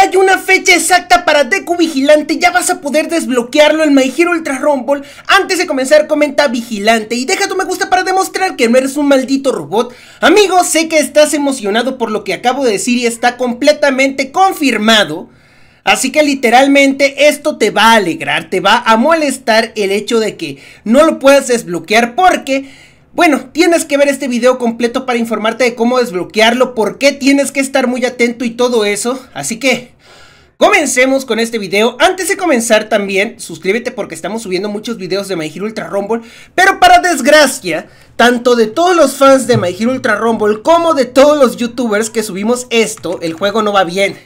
hay una fecha exacta para Deku Vigilante, ya vas a poder desbloquearlo en My Hero Ultra Rumble. Antes de comenzar, comenta Vigilante y deja tu me gusta para demostrar que no eres un maldito robot. Amigo, sé que estás emocionado por lo que acabo de decir y está completamente confirmado. Así que literalmente esto te va a alegrar, te va a molestar el hecho de que no lo puedas desbloquear porque bueno, tienes que ver este video completo para informarte de cómo desbloquearlo, por qué tienes que estar muy atento y todo eso, así que Comencemos con este video. Antes de comenzar también, suscríbete porque estamos subiendo muchos videos de My Hero Ultra Rumble. Pero para desgracia, tanto de todos los fans de My Hero Ultra Rumble como de todos los youtubers que subimos esto, el juego no va bien.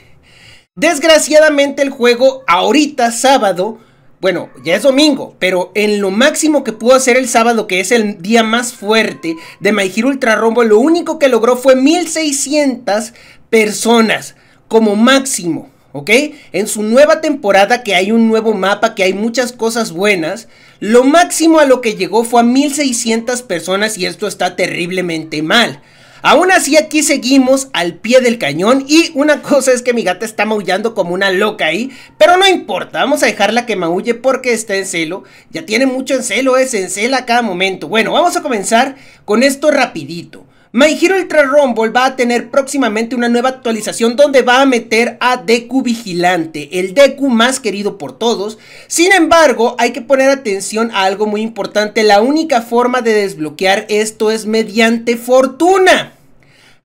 Desgraciadamente el juego ahorita sábado bueno, ya es domingo, pero en lo máximo que pudo hacer el sábado, que es el día más fuerte de My Hero Ultra Rombo, lo único que logró fue 1600 personas como máximo, ¿ok? En su nueva temporada, que hay un nuevo mapa, que hay muchas cosas buenas, lo máximo a lo que llegó fue a 1600 personas y esto está terriblemente mal. Aún así, aquí seguimos al pie del cañón y una cosa es que mi gata está maullando como una loca ahí, pero no importa, vamos a dejarla que maulle porque está en celo. Ya tiene mucho en celo, es en celo a cada momento. Bueno, vamos a comenzar con esto rapidito. My Hero Ultra Rumble va a tener próximamente una nueva actualización donde va a meter a Deku Vigilante, el Deku más querido por todos. Sin embargo, hay que poner atención a algo muy importante. La única forma de desbloquear esto es mediante fortuna.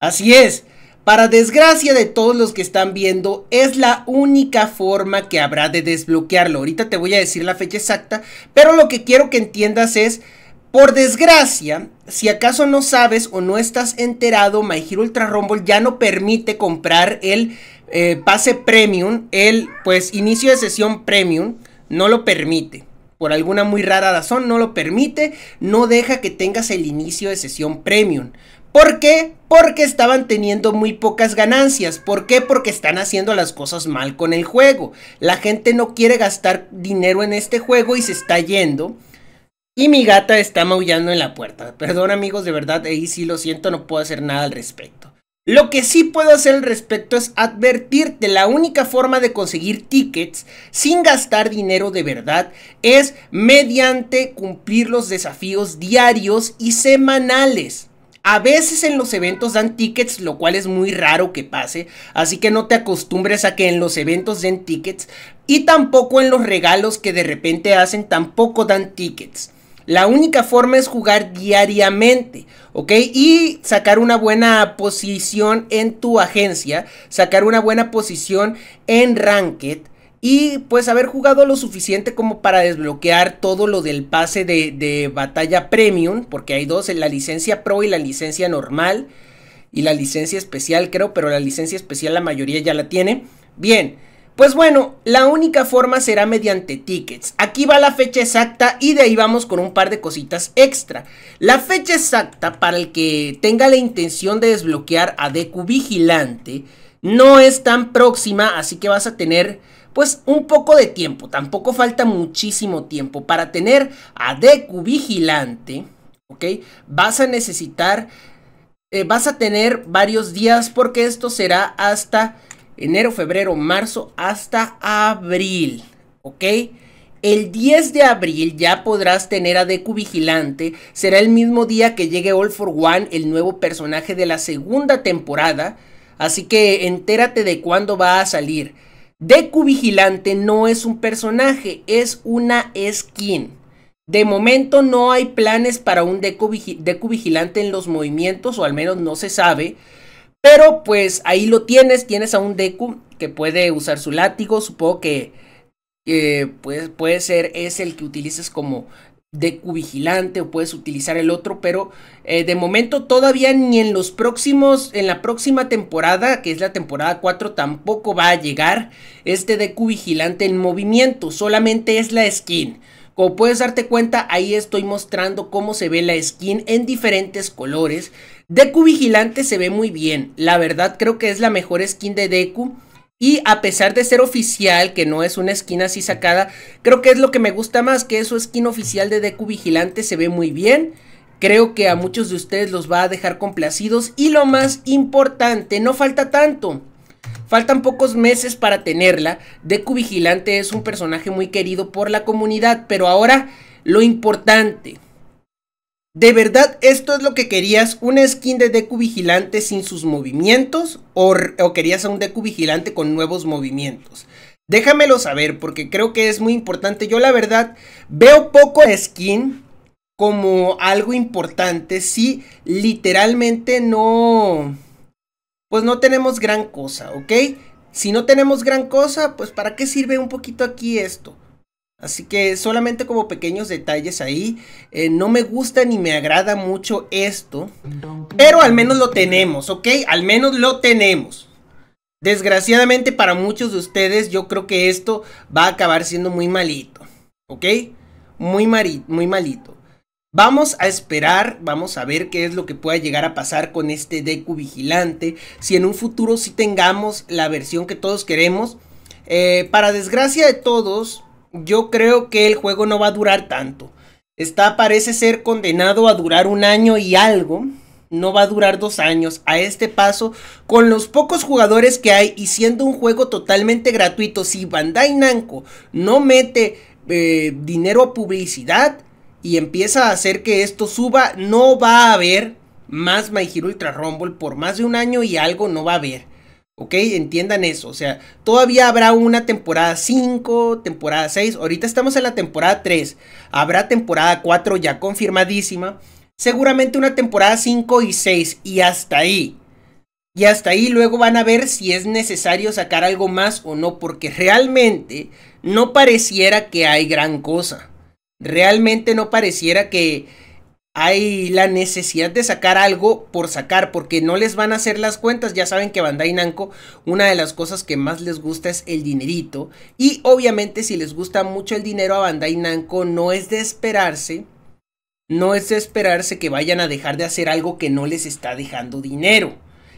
Así es. Para desgracia de todos los que están viendo, es la única forma que habrá de desbloquearlo. Ahorita te voy a decir la fecha exacta, pero lo que quiero que entiendas es, por desgracia, si acaso no sabes o no estás enterado, My Hero Ultra Rumble ya no permite comprar el eh, pase premium, el pues inicio de sesión premium, no lo permite por alguna muy rara razón no lo permite, no deja que tengas el inicio de sesión premium. ¿Por qué? Porque estaban teniendo muy pocas ganancias. ¿Por qué? Porque están haciendo las cosas mal con el juego. La gente no quiere gastar dinero en este juego y se está yendo. Y mi gata está maullando en la puerta. Perdón amigos, de verdad, ahí sí lo siento, no puedo hacer nada al respecto. Lo que sí puedo hacer al respecto es advertirte, la única forma de conseguir tickets sin gastar dinero de verdad es mediante cumplir los desafíos diarios y semanales. A veces en los eventos dan tickets, lo cual es muy raro que pase, así que no te acostumbres a que en los eventos den tickets y tampoco en los regalos que de repente hacen tampoco dan tickets. La única forma es jugar diariamente, ¿ok? Y sacar una buena posición en tu agencia, sacar una buena posición en Ranked y pues haber jugado lo suficiente como para desbloquear todo lo del pase de, batalla premium, porque hay dos, la licencia pro y la licencia normal, y la licencia especial creo, pero la licencia especial la mayoría ya la tiene. Bien, pues bueno, la única forma será mediante tickets. Aquí va la fecha exacta y de ahí vamos con un par de cositas extra. La fecha exacta para el que tenga la intención de desbloquear a Deku Vigilante no es tan próxima, así que vas a tener pues un poco de tiempo, tampoco falta muchísimo tiempo. Para tener a Deku vigilante, ¿ok? Vas a necesitar, eh, vas a tener varios días porque esto será hasta enero, febrero, marzo, hasta abril, ¿ok? El 10 de abril ya podrás tener a Deku vigilante, será el mismo día que llegue All for One, el nuevo personaje de la segunda temporada, así que entérate de cuándo va a salir. Deku Vigilante no es un personaje, es una skin. De momento no hay planes para un Deku, Vigilante en los movimientos, o al menos no se sabe. Pero pues ahí lo tienes, tienes a un Deku que puede usar su látigo, supongo que eh, pues, puede ser es el que utilices como de Vigilante o puedes utilizar el otro, pero eh, de momento todavía ni en los próximos, en la próxima temporada, que es la temporada 4, tampoco va a llegar este de vigilante en movimiento, solamente es la skin. Como puedes darte cuenta, ahí estoy mostrando cómo se ve la skin en diferentes colores. Deku Vigilante se ve muy bien, la verdad creo que es la mejor skin de Deku. Y a pesar de ser oficial, que no es una esquina así sacada, creo que es lo que me gusta más, que su esquina oficial de Deku Vigilante se ve muy bien. Creo que a muchos de ustedes los va a dejar complacidos. Y lo más importante, no falta tanto. Faltan pocos meses para tenerla. Deku Vigilante es un personaje muy querido por la comunidad, pero ahora lo importante. ¿De verdad esto es lo que querías? ¿Un skin de Deku Vigilante sin sus movimientos? ¿O, querías a un Deku Vigilante con nuevos movimientos? Déjamelo saber porque creo que es muy importante. Yo la verdad veo poco skin como algo importante si literalmente no... Pues no tenemos gran cosa, ¿ok? Si no tenemos gran cosa, pues ¿para qué sirve un poquito aquí esto? Así que solamente como pequeños detalles ahí. Eh, no me gusta ni me agrada mucho esto. Pero al menos lo tenemos, ¿ok? Al menos lo tenemos. Desgraciadamente para muchos de ustedes yo creo que esto va a acabar siendo muy malito. ¿Ok? Muy, muy malito. Vamos a esperar, vamos a ver qué es lo que pueda llegar a pasar con este Deku Vigilante. Si en un futuro sí tengamos la versión que todos queremos. Eh, para desgracia de todos, yo creo que el juego no va a durar tanto. Está, parece ser condenado a durar un año y algo. No va a durar dos años. A este paso, con los pocos jugadores que hay y siendo un juego totalmente gratuito, si Bandai Namco no mete eh, dinero a publicidad y empieza a hacer que esto suba, no va a haber más My Hero Ultra Rumble. Por más de un año y algo no va a haber. ¿Ok? Entiendan eso. O sea, todavía habrá una temporada 5, temporada 6. Ahorita estamos en la temporada 3. Habrá temporada 4 ya confirmadísima. Seguramente una temporada 5 y 6. Y hasta ahí. Y hasta ahí luego van a ver si es necesario sacar algo más o no. Porque realmente no pareciera que hay gran cosa. Realmente no pareciera que hay la necesidad de sacar algo por sacar, porque no les van a hacer las cuentas. Ya saben que Bandai Namco, una de las cosas que más les gusta es el dinerito. Y obviamente, si les gusta mucho el dinero a Bandai Namco, no es de esperarse. No es de esperarse que vayan a dejar de hacer algo que no les está dejando dinero.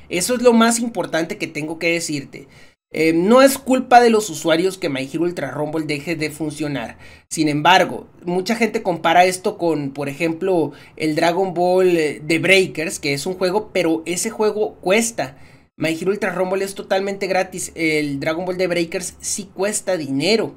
Eso es lo más importante que tengo que decirte. Eh, no es culpa de los usuarios que My Hero Ultra Rumble deje de funcionar. Sin embargo, mucha gente compara esto con, por ejemplo, el Dragon Ball eh, The Breakers, que es un juego, pero ese juego cuesta. My Hero Ultra Rumble es totalmente gratis. El Dragon Ball The Breakers sí cuesta dinero.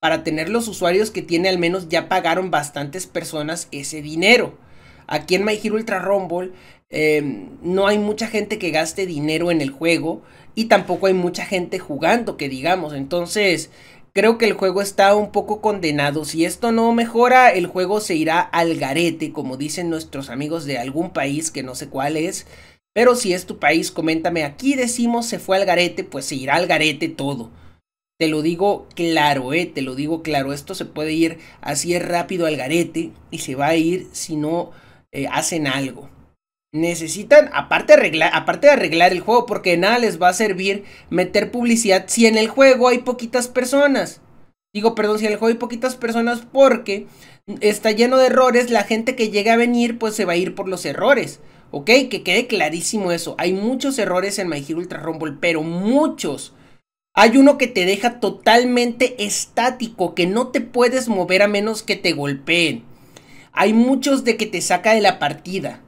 Para tener los usuarios que tiene, al menos ya pagaron bastantes personas ese dinero. Aquí en My Hero Ultra Rumble Em, no hay mucha gente que gaste dinero en el juego y tampoco hay mucha gente jugando, que digamos. Entonces, creo que el juego está un poco condenado. Si esto no mejora, el juego se irá al garete, como dicen nuestros amigos de algún país que no sé cuál es. Pero si es tu país, coméntame, aquí decimos se fue al garete, pues se irá al garete todo. Te lo digo claro, eh, te lo digo claro, esto se puede ir así rápido al garete y se va a ir si no eh, hacen algo. Necesitan, aparte, de arreglar el juego, porque nada les va a servir meter publicidad si en el juego hay poquitas personas. Digo, perdón, si en el juego hay poquitas personas porque está lleno de errores, la gente que llega a venir pues se va a ir por los errores. ¿Ok? Que quede clarísimo eso. Hay muchos errores en My Hero Ultra Rumble, pero muchos. Hay uno que te deja totalmente estático, que no te puedes mover a menos que te golpeen. Hay muchos de que te saca de la partida.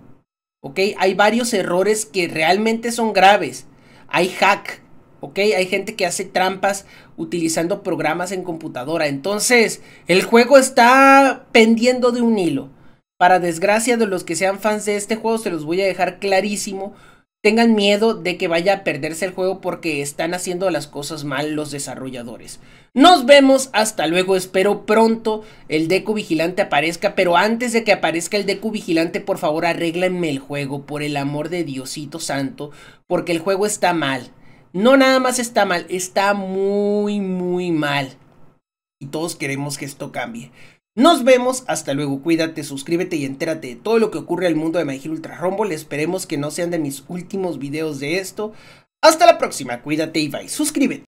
Hay varios errores que realmente son graves. Hay hack, ¿ok? Hay gente que hace trampas utilizando programas en computadora. Entonces, el juego está pendiendo de un hilo. Para desgracia de los que sean fans de este juego, se los voy a dejar clarísimo tengan miedo de que vaya a perderse el juego porque están haciendo las cosas mal los desarrolladores. Nos vemos, hasta luego, espero pronto el Deku Vigilante aparezca, pero antes de que aparezca el Deku Vigilante, por favor arréglenme el juego, por el amor de Diosito Santo, porque el juego está mal. No nada más está mal, está muy, muy mal. Y todos queremos que esto cambie. Nos vemos, hasta luego, cuídate, suscríbete y entérate de todo lo que ocurre al mundo de My Ultra Rumble. Esperemos que no sean de mis últimos videos de esto. Hasta la próxima, cuídate y bye, suscríbete.